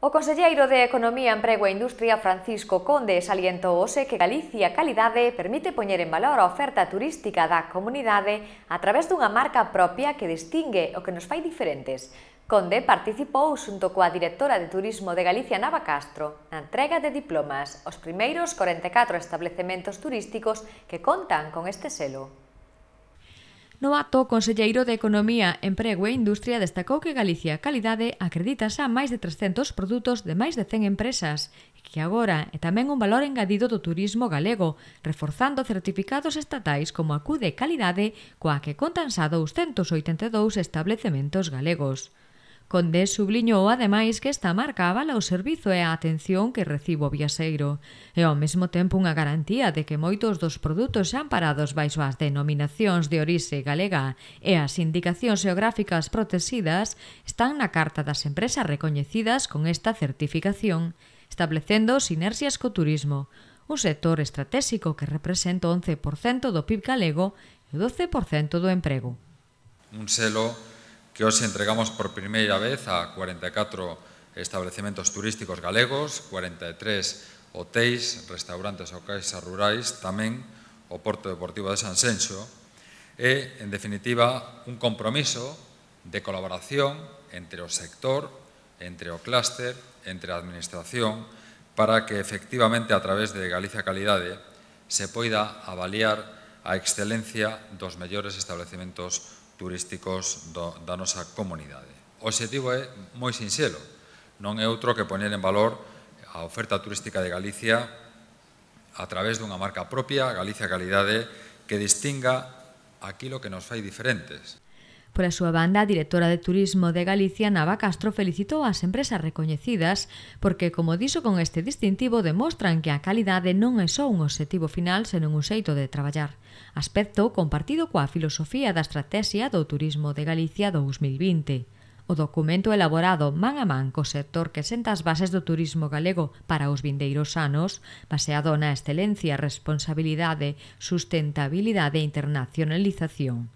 O conselleiro de Economía, Emprego e Industria, Francisco Conde, salientou hoxe que Galicia Calidade permite poñer en valor a oferta turística da comunidade a través dunha marca propia que distingue o que nos fai diferentes. Conde participou xunto coa directora de Turismo de Galicia Nava Castro na entrega de diplomas aos primeiros 44 establecementos turísticos que contan con este selo. No acto, o Conselleiro de Economía, Emprego e Industria destacou que Galicia Calidade acredita xa máis de 300 produtos de máis de 100 empresas e que agora é tamén un valor engadido do turismo galego, reforzando certificados estatais como de Calidade, coa que contan xa 282 establecementos galegos. Condé subliñou ademais que esta marca avala o servizo e a atención que recibe o viaxeiro e ao mesmo tempo unha garantía de que moitos dos produtos xan parados baixo as denominacións de orixe galega e as indicacións geográficas protesidas están na carta das empresas recoñecidas con esta certificación, establecendo sinerxias co turismo, un sector estratégico que representa 11% do PIB galego e 12% do emprego. Un selo que hoxe entregamos por primeira vez a 44 establecementos turísticos galegos, 43 hotéis, restaurantes ou caixas rurais, tamén o Porto Deportivo de Sanxenxo, e, en definitiva, un compromiso de colaboración entre o sector, entre o clúster, entre a administración, para que efectivamente a través de Galicia Calidade se poida avaliar a excelencia dos mellores establecementos turísticos turísticos da nosa comunidade. O objetivo é moi sinxelo, non é outro que poner en valor a oferta turística de Galicia a través dunha marca propia, Galicia Calidade, que distinga aquilo que nos fai diferentes a súa banda, a directora de Turismo de Galicia, Nava Castro, felicitou ás empresas recoñecidas porque, como dixo con este distintivo, demostran que a calidade non é só un objetivo final, senón un xeito de traballar. Aspecto compartido coa filosofía da Estrategia do Turismo de Galicia 2020. O documento elaborado man a man co sector que senta as bases do turismo galego para os vindeiros anos, baseado na excelencia, responsabilidade, sustentabilidade e internacionalización.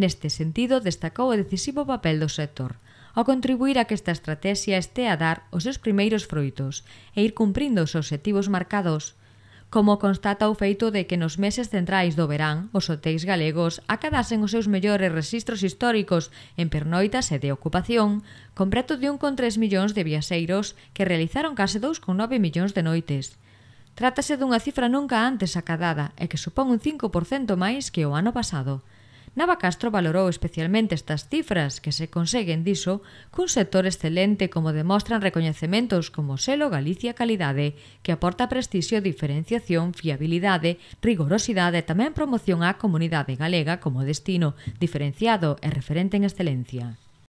Neste sentido, destacou o decisivo papel do sector, ao contribuir a que esta estrategia estea a dar os seus primeiros froitos e ir cumprindo os obxectivos marcados como constata o feito de que nos meses centrais do verán os hotéis galegos acadasen os seus mellores rexistros históricos en pernoitas e de ocupación, con preto de 1,3 millóns de viaxeiros que realizaron case 2,9 millóns de noites. Trátase dunha cifra nunca antes acadada e que supón un 5% máis que o ano pasado. Nava Castro valorou especialmente estas cifras que se conseguen diso cun sector excelente como demostran recoñecementos como selo Galicia Calidade, que aporta prestixio, diferenciación, fiabilidade, rigorosidade e tamén promoción á comunidade galega como destino diferenciado e referente en excelencia.